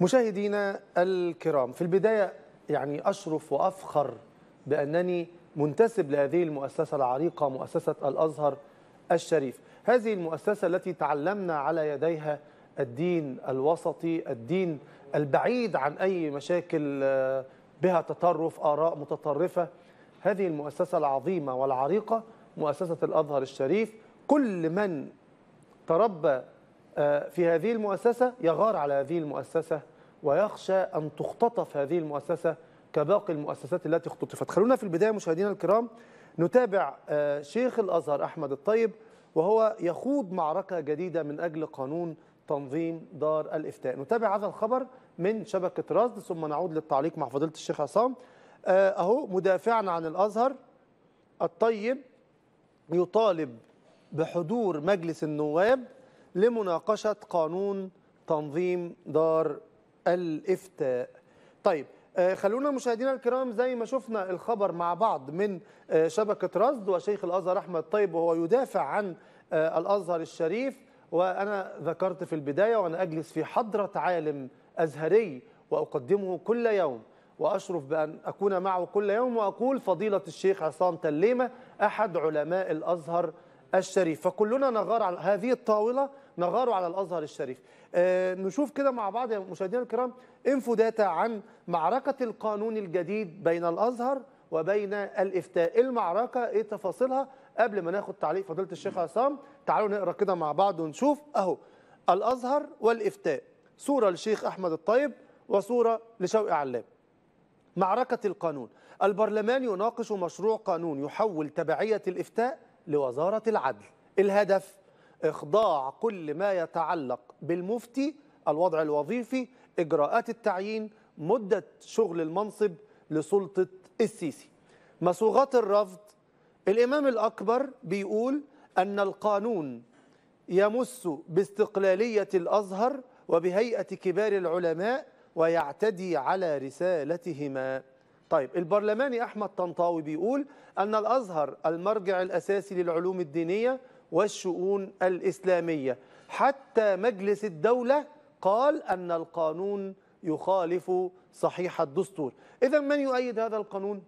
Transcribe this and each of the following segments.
مشاهدينا الكرام في البداية يعني أشرف وأفخر بأنني منتسب لهذه المؤسسة العريقة مؤسسة الأزهر الشريف هذه المؤسسة التي تعلمنا على يديها الدين الوسطي الدين البعيد عن أي مشاكل آه، بها تطرف آراء متطرفة هذه المؤسسة العظيمة والعريقة مؤسسة الأزهر الشريف كل من تربى آه، في هذه المؤسسة يغار على هذه المؤسسة ويخشى أن تختطف هذه المؤسسة كباقي المؤسسات التي اختطفت خلونا في البداية مشاهدينا الكرام نتابع آه، شيخ الأزهر أحمد الطيب وهو يخوض معركة جديدة من أجل قانون تنظيم دار الإفتاء نتابع هذا الخبر من شبكة رصد ثم نعود للتعليق مع فضيلة الشيخ عصام آه، أهو مدافعا عن الأزهر الطيب يطالب بحضور مجلس النواب لمناقشة قانون تنظيم دار الإفتاء طيب آه، خلونا مشاهدينا الكرام زي ما شفنا الخبر مع بعض من آه، شبكة رصد وشيخ الأزهر أحمد طيب وهو يدافع عن آه، الأزهر الشريف وأنا ذكرت في البداية وأنا أجلس في حضرة عالم أزهري وأقدمه كل يوم وأشرف بأن أكون معه كل يوم وأقول فضيلة الشيخ عصام تليمة أحد علماء الأزهر الشريف فكلنا نغار على هذه الطاولة نغاروا على الازهر الشريف آه، نشوف كده مع بعض يا مشاهدينا الكرام انفو داتا عن معركه القانون الجديد بين الازهر وبين الافتاء إيه المعركه ايه تفاصيلها قبل ما ناخد تعليق فضيله الشيخ عصام تعالوا نقرا كده مع بعض ونشوف اهو الازهر والافتاء صوره للشيخ احمد الطيب وصوره لشوقي علام معركه القانون البرلمان يناقش مشروع قانون يحول تبعيه الافتاء لوزاره العدل الهدف إخضاع كل ما يتعلق بالمفتي الوضع الوظيفي إجراءات التعيين مدة شغل المنصب لسلطة السيسي مصوغات الرفض الإمام الأكبر بيقول أن القانون يمس باستقلالية الأزهر وبهيئة كبار العلماء ويعتدي على رسالتهما طيب البرلماني أحمد طنطاوي بيقول أن الأزهر المرجع الأساسي للعلوم الدينية والشؤون الإسلامية حتى مجلس الدولة قال أن القانون يخالف صحيح الدستور إذا من يؤيد هذا القانون؟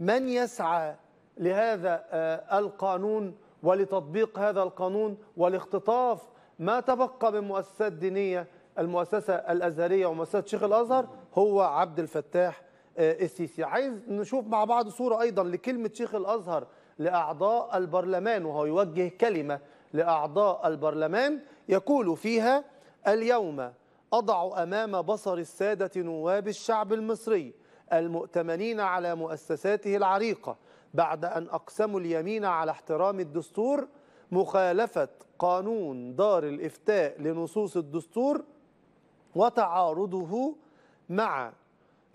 من يسعى لهذا آه، القانون ولتطبيق هذا القانون ولاختطاف ما تبقى من مؤسسات دينية المؤسسة الأزهرية ومؤسسة شيخ الأزهر هو عبد الفتاح آه، السيسي عايز نشوف مع بعض صورة أيضا لكلمة شيخ الأزهر لأعضاء البرلمان وهو يوجه كلمة لأعضاء البرلمان يقول فيها اليوم أضع أمام بصر السادة نواب الشعب المصري المؤتمنين على مؤسساته العريقة بعد أن أقسموا اليمين على احترام الدستور مخالفة قانون دار الإفتاء لنصوص الدستور وتعارضه مع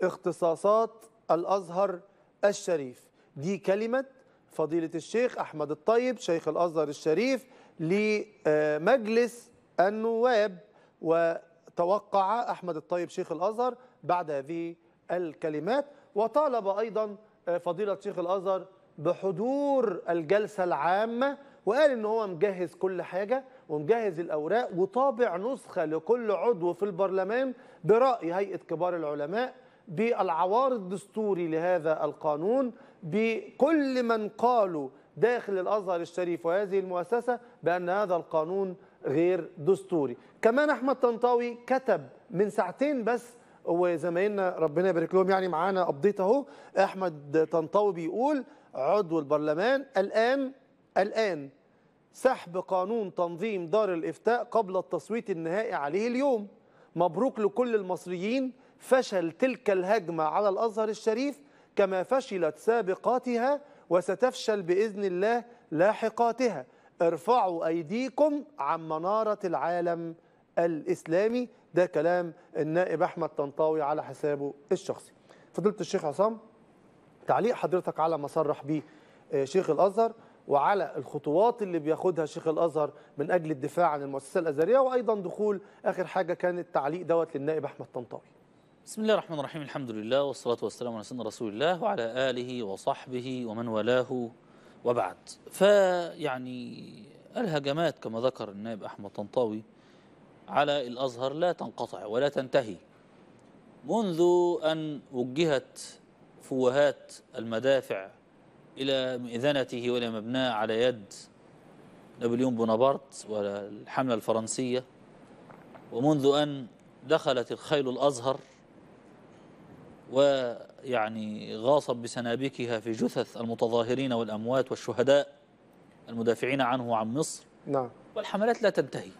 اختصاصات الأزهر الشريف دي كلمة فضيلة الشيخ أحمد الطيب شيخ الأزهر الشريف لمجلس النواب وتوقع أحمد الطيب شيخ الأزهر بعد هذه الكلمات وطالب أيضا فضيلة شيخ الأزهر بحضور الجلسة العامة وقال إن هو مجهز كل حاجة ومجهز الأوراق وطابع نسخة لكل عضو في البرلمان برأي هيئة كبار العلماء بالعوار الدستوري لهذا القانون بكل من قالوا داخل الازهر الشريف وهذه المؤسسه بان هذا القانون غير دستوري كمان احمد طنطاوي كتب من ساعتين بس وزمايلنا ربنا يبارك لهم يعني معانا ابديت اهو احمد طنطاوي بيقول عضو البرلمان الان الان سحب قانون تنظيم دار الافتاء قبل التصويت النهائي عليه اليوم مبروك لكل المصريين فشل تلك الهجمة على الأزهر الشريف كما فشلت سابقاتها وستفشل بإذن الله لاحقاتها ارفعوا أيديكم عن منارة العالم الإسلامي ده كلام النائب أحمد طنطاوي على حسابه الشخصي فضيلة الشيخ عصام تعليق حضرتك على ما صرح به آه، شيخ الأزهر وعلى الخطوات اللي بياخدها شيخ الازهر من اجل الدفاع عن المؤسسه الازهريه وايضا دخول اخر حاجه كان التعليق دوت للنائب احمد طنطاوي بسم الله الرحمن الرحيم الحمد لله والصلاة والسلام على سيدنا رسول الله وعلى آله وصحبه ومن والاه وبعد فيعني الهجمات كما ذكر النائب أحمد طنطاوي على الأزهر لا تنقطع ولا تنتهي منذ أن وجهت فوهات المدافع إلى مئذنته وإلى مبناه على يد نابليون بونابرت والحملة الفرنسية ومنذ أن دخلت الخيل الأزهر ويعني غاصب بسنابكها في جثث المتظاهرين والأموات والشهداء المدافعين عنه وعن مصر نعم والحملات لا تنتهي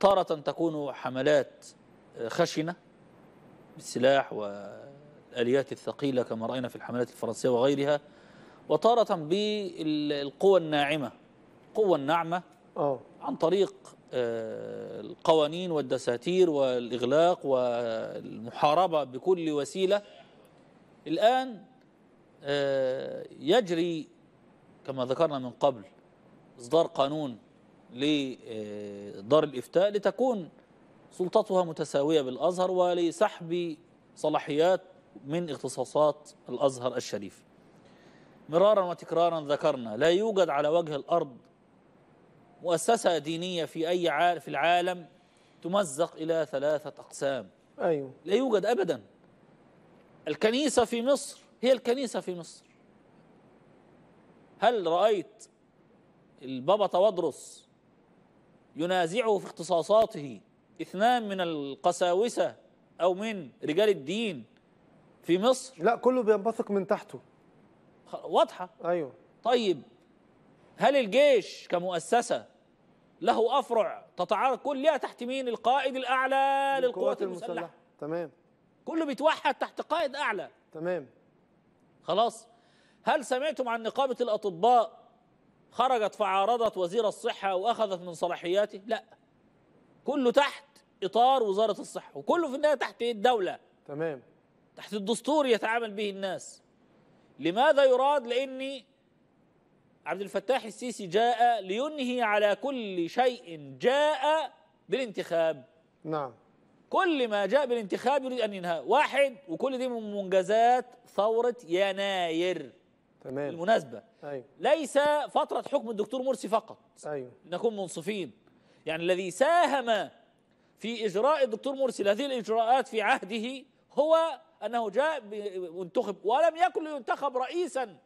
تارة تكون حملات خشنة بالسلاح والآليات الثقيلة كما رأينا في الحملات الفرنسية وغيرها وتارة بالقوى الناعمة قوة الناعمة آه. عن طريق آه، القوانين والدساتير والإغلاق والمحاربة بكل وسيلة الآن آه، يجري كما ذكرنا من قبل إصدار قانون لدار الإفتاء لتكون سلطتها متساوية بالأزهر ولسحب صلاحيات من اختصاصات الأزهر الشريف مرارا وتكرارا ذكرنا لا يوجد على وجه الأرض مؤسسة دينية في أي عار في العالم تمزق إلى ثلاثة أقسام أيوة. لا يوجد أبدا الكنيسة في مصر هي الكنيسة في مصر هل رأيت البابا توادرس ينازعه في اختصاصاته اثنان من القساوسة أو من رجال الدين في مصر لا كله بينبثق من تحته واضحة أيوة طيب هل الجيش كمؤسسة له أفرع تتعارض كلها تحت مين القائد الأعلى للقوات المسلحة. المسلحة تمام كله بيتوحد تحت قائد أعلى تمام خلاص هل سمعتم عن نقابة الأطباء خرجت فعارضت وزير الصحة وأخذت من صلاحياته لا كله تحت إطار وزارة الصحة وكله في النهاية تحت الدولة تمام تحت الدستور يتعامل به الناس لماذا يراد لأني عبد الفتاح السيسي جاء لينهي على كل شيء جاء بالانتخاب نعم كل ما جاء بالانتخاب يريد أن ينهى واحد وكل دي من منجزات ثورة يناير تمام بالمناسبة أيوه. ليس فترة حكم الدكتور مرسي فقط أيوه. نكون منصفين يعني الذي ساهم في إجراء الدكتور مرسي هذه الإجراءات في عهده هو أنه جاء وانتخب ولم يكن ينتخب رئيسا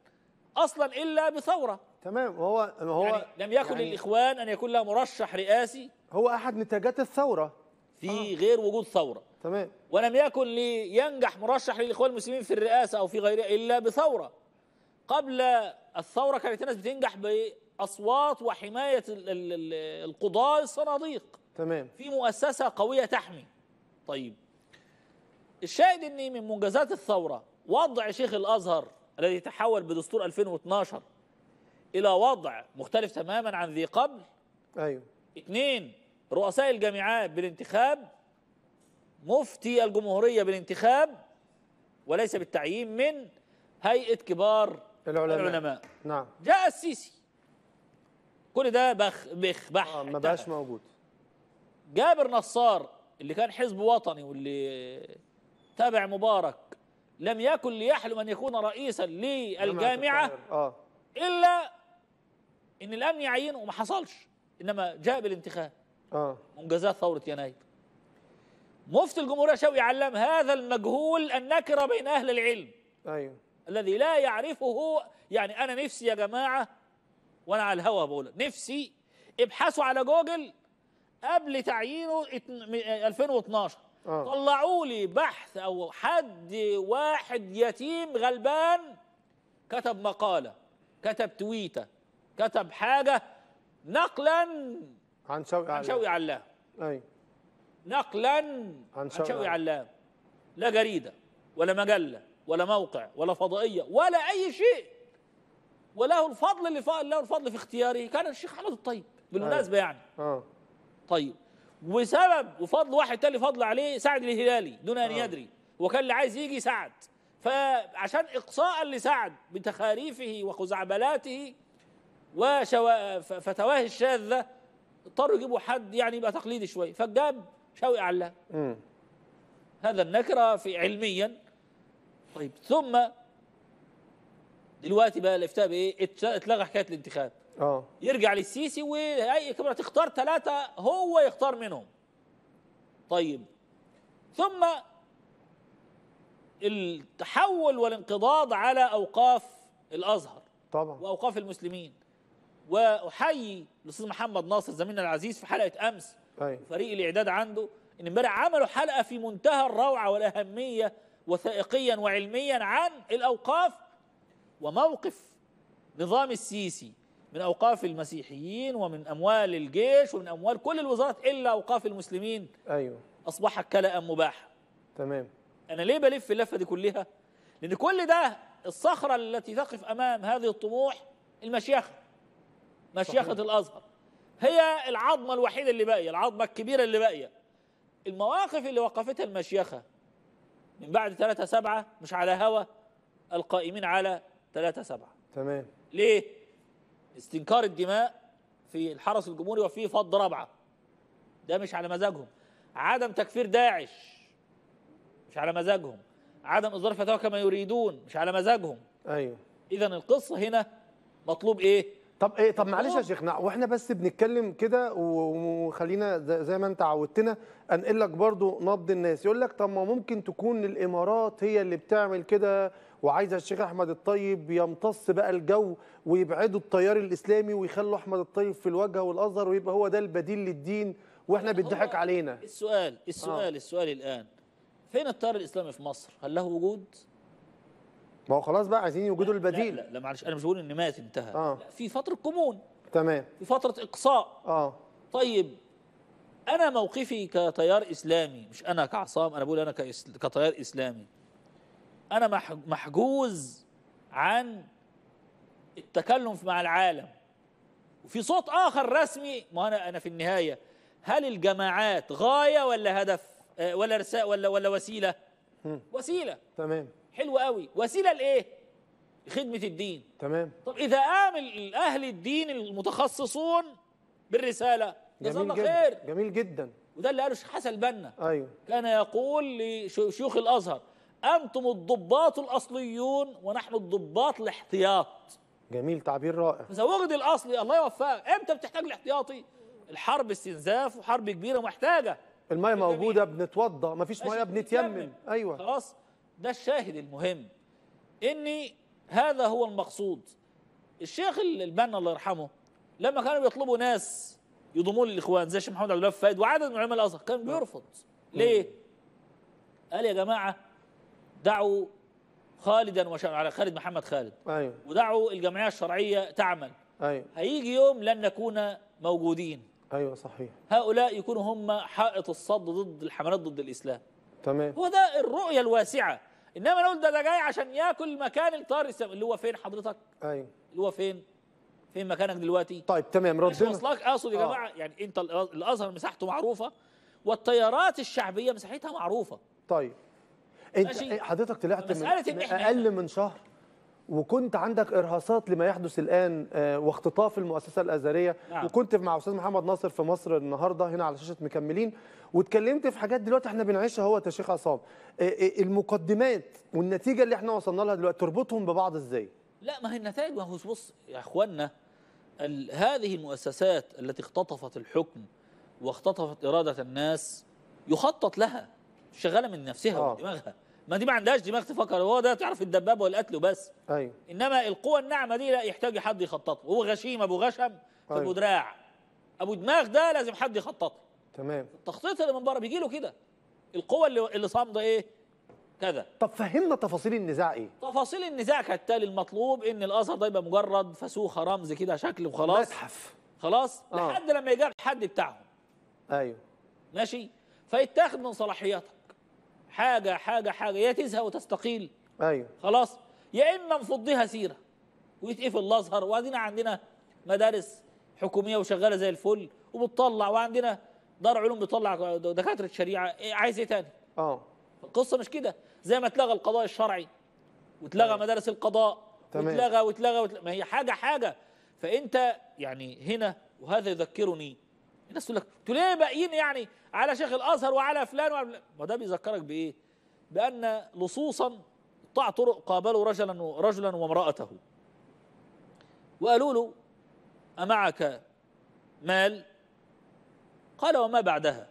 أصلا إلا بثورة تمام وهو هو يعني لم يكن يعني للاخوان ان يكون لها مرشح رئاسي هو احد نتاجات الثوره في آه. غير وجود ثوره تمام ولم يكن لينجح مرشح للاخوان المسلمين في الرئاسه او في غيرها الا بثوره قبل الثوره كانت الناس بتنجح باصوات وحمايه القضاه الصناديق تمام في مؤسسه قويه تحمي طيب الشاهد ان من منجزات الثوره وضع شيخ الازهر الذي تحول بدستور 2012 إلى وضع مختلف تماما عن ذي قبل أيوة اثنين رؤساء الجامعات بالانتخاب مفتي الجمهورية بالانتخاب وليس بالتعيين من هيئة كبار العلماء, العلماء. نعم جاء السيسي كل ده بخ بخ بح آه ما بقاش موجود جابر نصار اللي كان حزب وطني واللي تابع مبارك لم يكن ليحلم ان يكون رئيسا للجامعه آه. الا ان الامن يعينه وما حصلش انما جاء بالانتخاب اه منجزات ثوره يناير مفتي الجمهوريه شوقي علم هذا المجهول النكره بين اهل العلم ايوه الذي لا يعرفه يعني انا نفسي يا جماعه وانا على الهوا بقول نفسي ابحثوا على جوجل قبل تعيينه 2012 آه. طلعوا لي بحث او حد واحد يتيم غلبان كتب مقاله كتب تويته كتب حاجة نقلا عن شوقي عن شوقي علام أي نقلا عن شوقي علام لا جريدة ولا مجلة ولا موقع ولا فضائية ولا أي شيء وله الفضل اللي له الفضل في اختياره كان الشيخ حمد الطيب بالمناسبة يعني اه طيب وسبب وفضل واحد تاني فضل عليه سعد الهلالي دون ان آه. يدري هو كان اللي عايز يجي سعد فعشان اقصاء لسعد بتخاريفه وخزعبلاته وفتواه الشاذة اضطروا يجيبوا حد يعني يبقى تقليدي شوية فجاب شوقي علام هذا النكرة في علميا طيب ثم دلوقتي بقى الافتاء بايه اتلغى حكايه الانتخاب اه يرجع للسيسي واي كاميرا تختار ثلاثه هو يختار منهم طيب ثم التحول والانقضاض على اوقاف الازهر طبعا واوقاف المسلمين واحيي الاستاذ محمد ناصر زميلنا العزيز في حلقه امس أيوة. فريق الاعداد عنده ان امبارح عملوا حلقه في منتهى الروعه والاهميه وثائقيا وعلميا عن الاوقاف وموقف نظام السيسي من اوقاف المسيحيين ومن اموال الجيش ومن اموال كل الوزارات الا اوقاف المسلمين ايوه اصبحت كلا مباحه تمام انا ليه بلف اللفه دي كلها لان كل ده الصخره التي تقف امام هذه الطموح المشيخه مشيخة الأزهر هي العظمة الوحيدة اللي باقية العظمة الكبيرة اللي باقية المواقف اللي وقفتها المشيخة من بعد 3 سبعة مش على هوى القائمين على 3 سبعة تمام ليه؟ استنكار الدماء في الحرس الجمهوري وفي فض رابعة ده مش على مزاجهم عدم تكفير داعش مش على مزاجهم عدم إصدار فتاوى كما يريدون مش على مزاجهم أيوه إذا القصة هنا مطلوب إيه؟ طب ايه طب معلش يا شيخنا واحنا بس بنتكلم كده وخلينا زي ما انت عودتنا انقل لك برضو نبض الناس يقول لك طب ما ممكن تكون الامارات هي اللي بتعمل كده وعايزه الشيخ احمد الطيب يمتص بقى الجو ويبعدوا التيار الاسلامي ويخلوا احمد الطيب في الوجه والازهر ويبقى هو ده البديل للدين واحنا بيضحك علينا السؤال السؤال آه. السؤال الان فين التيار الاسلامي في مصر هل له وجود ما هو خلاص بقى عايزين يوجدوا البديل لا, لا, لا معلش انا مش بقول ان مات انتهى آه. في فتره كمون تمام في فتره اقصاء اه طيب انا موقفي كتيار اسلامي مش انا كعصام انا بقول انا كتيار اسلامي انا محجوز عن التكلم مع العالم وفي صوت اخر رسمي ما انا انا في النهايه هل الجماعات غايه ولا هدف آه، ولا رساله ولا ولا وسيله؟ وسيله تمام حلو قوي وسيله لايه لخدمه الدين تمام طب اذا قام اهل الدين المتخصصون بالرساله جزاه الله خير جميل جدا وده اللي قاله الشيخ حسن البنا ايوه كان يقول لشيوخ الازهر انتم الضباط الاصليون ونحن الضباط الاحتياط جميل تعبير رائع اذا وجد الاصلي الله يوفقك امتى بتحتاج الاحتياطي الحرب استنزاف وحرب كبيره محتاجه المايه موجوده بنتوضى مفيش ميه بنتيمم ايوه خلاص ده الشاهد المهم ان هذا هو المقصود الشيخ البنا الله يرحمه لما كانوا بيطلبوا ناس يضموا الاخوان زي الشيخ محمد عبد الوهاب فايد وعدد من علماء الازهر كان بيرفض ليه؟ قال يا جماعه دعوا خالدا وشأن على خالد محمد خالد أيوه. ودعوا الجمعيه الشرعيه تعمل أيوه. هيجي يوم لن نكون موجودين ايوه صحيح هؤلاء يكونوا هم حائط الصد ضد الحملات ضد الاسلام تمام هو ده الرؤيه الواسعه انما نقول ده ده جاي عشان ياكل مكان الطائر اللي هو فين حضرتك ايوه اللي هو فين فين مكانك دلوقتي طيب تمام ردنا اصلك اقصد يا آه. جماعه يعني انت الازهر مساحته معروفه والطيارات الشعبيه مساحتها معروفه طيب انت حضرتك طلعت من اقل من شهر وكنت عندك ارهاصات لما يحدث الان آه، واختطاف المؤسسه الازهريه نعم. وكنت مع استاذ محمد ناصر في مصر النهارده هنا على شاشه مكملين واتكلمت في حاجات دلوقتي احنا بنعيشها هو يا شيخ عصام آه، آه، المقدمات والنتيجه اللي احنا وصلنا لها دلوقتي تربطهم ببعض ازاي؟ لا ما هي النتائج ما هو بص يا اخوانا هذه المؤسسات التي اختطفت الحكم واختطفت اراده الناس يخطط لها شغاله من نفسها آه. ودماغها ما دي ما عندهاش دماغ تفكر هو ده تعرف الدبابه والقتل وبس ايوه انما القوه الناعمه دي لا يحتاج حد يخططه هو غشيم ابو غشم أيوه. ابو طيب. دراع ابو دماغ ده لازم حد يخططه تمام التخطيط اللي من بره بيجي له كده القوه اللي اللي صامده ايه كذا طب فهمنا تفاصيل النزاع ايه تفاصيل النزاع كالتالي المطلوب ان الازهر ده يبقى مجرد فسوخه رمز كده شكل وخلاص متحف خلاص آه. لحد لما يجي الحد بتاعهم ايوه ماشي فيتاخد من صلاحياتها حاجه حاجه حاجه يا تزهق وتستقيل ايوه خلاص يا اما نفضيها سيره ويتقفل الازهر وادينا عندنا مدارس حكوميه وشغاله زي الفل وبتطلع وعندنا دار علوم بيطلع دكاتره شريعه إيه، عايز ايه تاني؟ اه القصه مش كده زي ما اتلغى القضاء الشرعي واتلغى أيوه. مدارس القضاء تمام. وتلغى واتلغى, واتلغى ما هي حاجه حاجه فانت يعني هنا وهذا يذكرني الناس تقول لك انتوا ليه باقيين يعني على شيخ الازهر وعلى فلان وعلى فلان ده بيذكرك بايه؟ بان لصوصا قطاع طرق قابلوا رجلا رجلا وامراته وقالوا له أمعك مال قال وما بعدها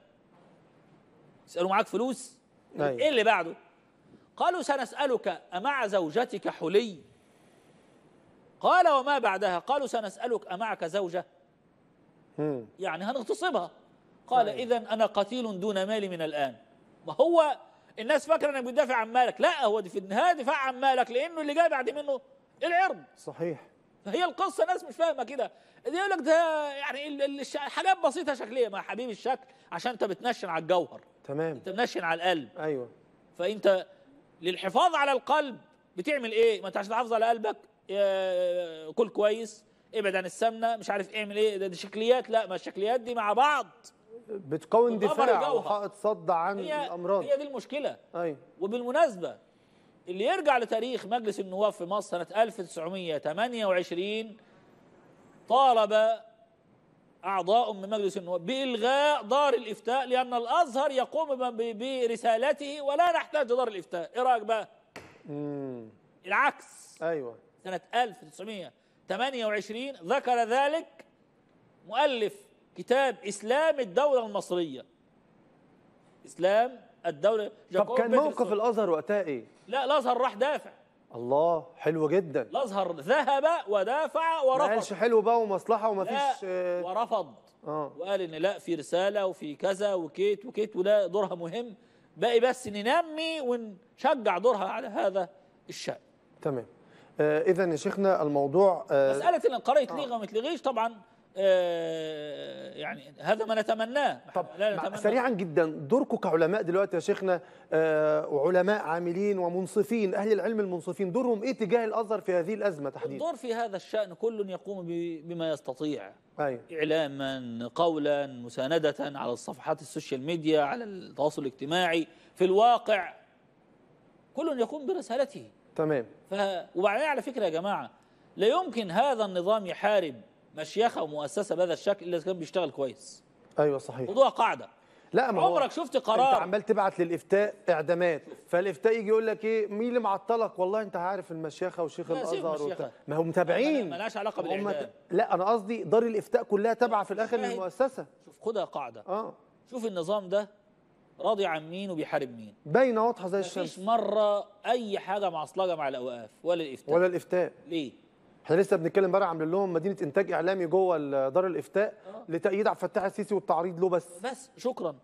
سألوا معاك فلوس أيوة. إيه اللي بعده قالوا سنسألك أمع زوجتك حلي قال وما بعدها قالوا سنسألك أمعك زوجة يعني هنغتصبها قال طيب. إذا أنا قتيل دون مالي من الآن ما هو الناس فاكره انك بتدافع عن مالك لا هو في النهايه دفاع عن مالك لانه اللي جاي بعد منه العرض صحيح فهي القصه ناس مش فاهمه كده يقول لك ده يعني حاجات بسيطه شكليه مع حبيب الشكل عشان انت بتنشن على الجوهر تمام انت بتنشن على القلب ايوه فانت للحفاظ على القلب بتعمل ايه ما انت عشان تحافظ على قلبك كل كويس ابعد عن السمنه مش عارف اعمل ايه ده, ده شكليات لا ما الشكليات دي مع بعض بتكون دفاع وحائط صد عن هي الامراض هي دي المشكله ايوه وبالمناسبه اللي يرجع لتاريخ مجلس النواب في مصر سنه 1928 طالب أعضاء من مجلس النواب بإلغاء دار الإفتاء لأن الأزهر يقوم برسالته ولا نحتاج دار الإفتاء إيه رأيك بقى؟ مم. العكس أيوه سنة 1900 28 ذكر ذلك مؤلف كتاب إسلام الدولة المصرية إسلام الدولة طب كان موقف الأزهر وقتها إيه؟ لا الأزهر راح دافع الله حلو جدا الأزهر ذهب ودافع ورفض ما قالش حلو بقى ومصلحة ومفيش لا ورفض آه. وقال إن لا في رسالة وفي كذا وكيت وكيت ولا دورها مهم باقي بس ننمي ونشجع دورها على هذا الشأن تمام آه، اذا يا شيخنا الموضوع آه، مساله ان قريت لغه آه. ما تلغيش طبعا يعني هذا ما نتمناه طب لا نتمنى سريعا جدا دوركم كعلماء دلوقتي يا شيخنا وعلماء عاملين ومنصفين اهل العلم المنصفين دورهم ايه تجاه الازهر في هذه الازمه تحديدا الدور في هذا الشان كل يقوم بما يستطيع أيوة. اعلاما قولا مسانده على الصفحات السوشيال ميديا على التواصل الاجتماعي في الواقع كل يقوم برسالته تمام ف... وبعدين على فكرة يا جماعة لا يمكن هذا النظام يحارب مشيخة ومؤسسة بهذا الشكل إلا إذا كان بيشتغل كويس أيوه صحيح موضوع قاعدة لا ما عمرك شفت قرار انت عمال تبعت للافتاء اعدامات فالافتاء يجي يقول لك ايه مين اللي معطلك والله انت عارف المشيخه وشيخ الازهر ما هم متابعين مالهاش علاقه بالاعدام لا انا قصدي دار الافتاء كلها تابعه في الاخر للمؤسسه شوف خدها قاعده اه شوف النظام ده راضي عن مين وبيحارب مين باينه واضحه زي الشمس مفيش مره اي حاجه معصلجه مع الاوقاف ولا الافتاء ولا الافتاء ليه احنا لسه بنتكلم امبارح عاملين لهم مدينه انتاج اعلامي جوه دار الافتاء آه. لتأييد عبد الفتاح السيسي والتعريض له بس بس شكرا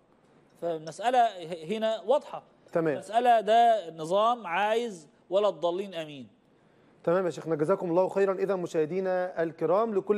فالمساله هنا واضحه تمام المساله ده نظام عايز ولا الضالين امين تمام يا شيخنا جزاكم الله خيرا اذا مشاهدينا الكرام لكل